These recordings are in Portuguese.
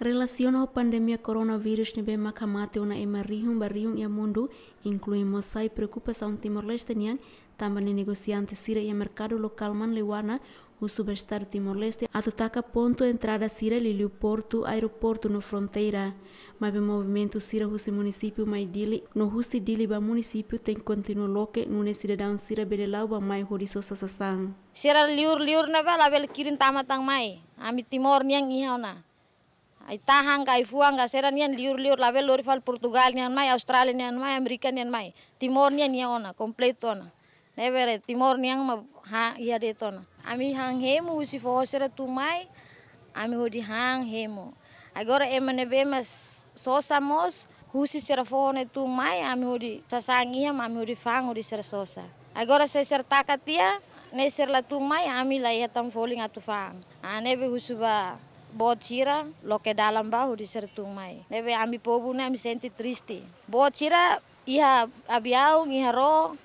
Relaciona o pandemia coronavírus nebe makamate na emarrihum barrium e mundo, inclui moçai preocupação timor-leste nian, também negociante sira e mercado local man lewana, o subestar timor-leste, atutaca ponto entrada sira liliu porto, aeroporto no fronteira. Mas o movimento sira husi município mai dili, no husi dili ba município tem continuo loque, nune cidadão sira bedelau ba mai horiso sasasan. Sira liur liur na bela bel kirin tamatang mai, ami timor niang ihauna. Ay tahang kai fuang ka seran yan liur-liur la lori fal Portugal nian mai Australia nian mai Amerika nian mai Timor nian ona, komplet ona. Nevere eh, Timor nian ma ha iya na. tona Ami hang hemu usi sera tu mai, ami hodi hang hemu. Agora be mas so samos husi sera ne tu mai, ami hodi sasangia, ami hodi fang hodi sera sosa. Agora se ser takatia, ne ser la tu mai, ami la ia tam foling atu fang. Anebe husuba lo loke dalam bahu di sertung mai. Nebe ami pobuna ami senti tristi. Botira iha abiau iha ro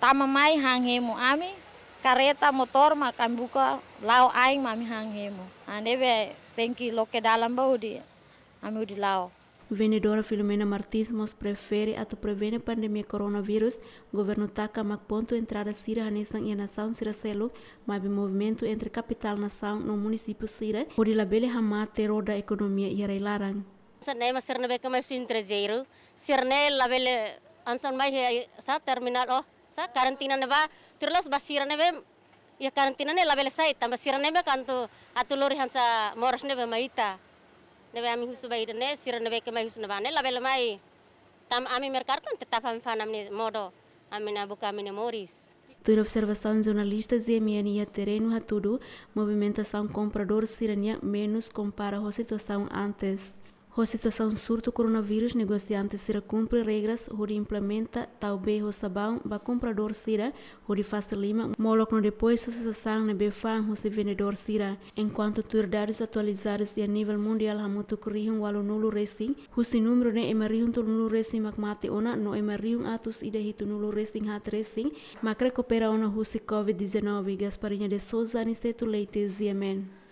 tama mai hanghemu ami kareta motor makan buka lau aing mami hanghemu. Nebe tengki loke dalam bahu di ami di lau. Vendedora Filomena Martins nos prefere a tu prevene pandemia coronavírus, governo taca mac ponto entrada Sira Hanissan e a nação Sira Selo, mas movimento entre capital nação no município Sira, por ilabele hamá terror da economia e arailarang. Sanai mas sirne beka mas sin trezeiro, sirne labele ansan mai sa terminal oh, sa karantina neba, turlas basira e a karantina ne labele sai tambah sirne beka antu atulori hansa moros neve maita nebe ami husubaidane sira nebe kema husnabane labelamai tam ami mercar kan tetap ami ne modo amina buka ne moris Ter observação de jornalistas e MNIA terreno a tudo, movimentação comprador sirania menos compara a situação antes. A situação surto coronavírus, negociante será cumpre regras, onde implementa talvez o sabão, ba comprador sira, onde faz lima, no depois sucessão na befan, o vendedor sira. Enquanto dados atualizados e a nível mundial há muito corriam o alunulo racing, o número ne emarium tul nulo racing magmate ona, no emarium atus ida hitu nulo racing hat racing, macra coopera ona o covid-19, Gasparinha de Souza, Aniceto Leite, Ziemen.